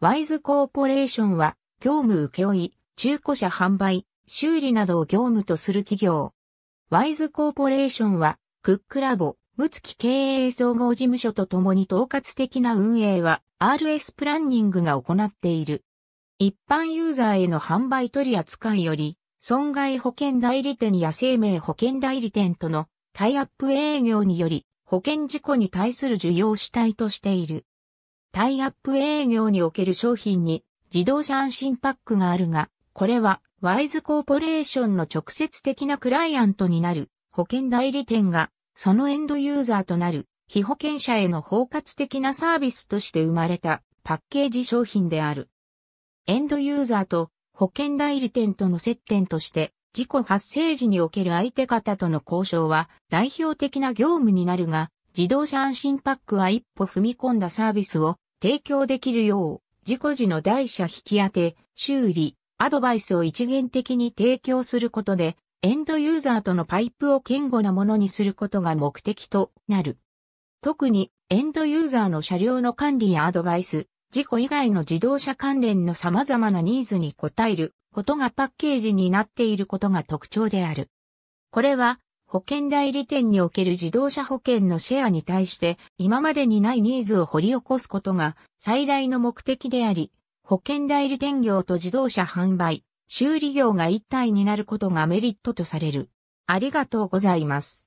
ワイズコーポレーションは、業務請負、中古車販売、修理などを業務とする企業。ワイズコーポレーションは、クックラボ、むツキ経営総合事務所と共に統括的な運営は RS プランニングが行っている。一般ユーザーへの販売取り扱いより、損害保険代理店や生命保険代理店とのタイアップ営業により、保険事故に対する需要主体としている。タイアップ営業における商品に自動車安心パックがあるが、これはワイズコーポレーションの直接的なクライアントになる保険代理店がそのエンドユーザーとなる被保険者への包括的なサービスとして生まれたパッケージ商品である。エンドユーザーと保険代理店との接点として事故発生時における相手方との交渉は代表的な業務になるが自動車安心パックは一歩踏み込んだサービスを提供できるよう、事故時の台車引き当て、修理、アドバイスを一元的に提供することで、エンドユーザーとのパイプを堅固なものにすることが目的となる。特に、エンドユーザーの車両の管理やアドバイス、事故以外の自動車関連の様々なニーズに応えることがパッケージになっていることが特徴である。これは保険代理店における自動車保険のシェアに対して今までにないニーズを掘り起こすことが最大の目的であり、保険代理店業と自動車販売、修理業が一体になることがメリットとされる。ありがとうございます。